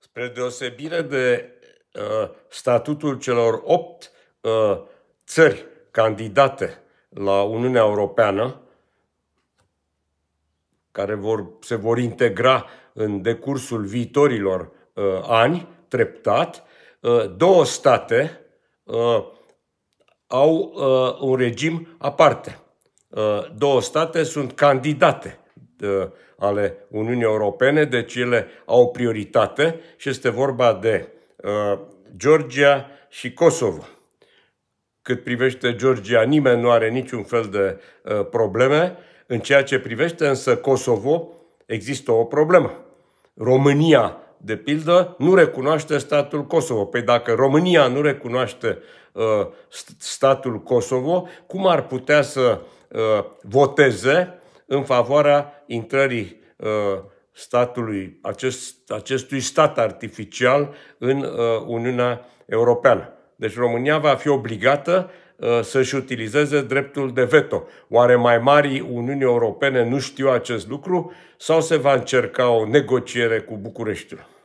Spre deosebire de uh, statutul celor opt uh, țări candidate la Uniunea Europeană, care vor, se vor integra în decursul viitorilor uh, ani, treptat, uh, două state uh, au uh, un regim aparte. Uh, două state sunt candidate Uh, ale Uniunii Europene, deci ele au prioritate și este vorba de uh, Georgia și Kosovo. Cât privește Georgia, nimeni nu are niciun fel de uh, probleme. În ceea ce privește însă Kosovo, există o problemă. România, de pildă, nu recunoaște statul Kosovo. Păi dacă România nu recunoaște statul Kosovo, cum ar putea să voteze în favoarea intrării uh, statului, acest, acestui stat artificial în uh, Uniunea Europeană. Deci România va fi obligată uh, să-și utilizeze dreptul de veto. Oare mai mari Uniuni Europene nu știu acest lucru sau se va încerca o negociere cu Bucureștiul?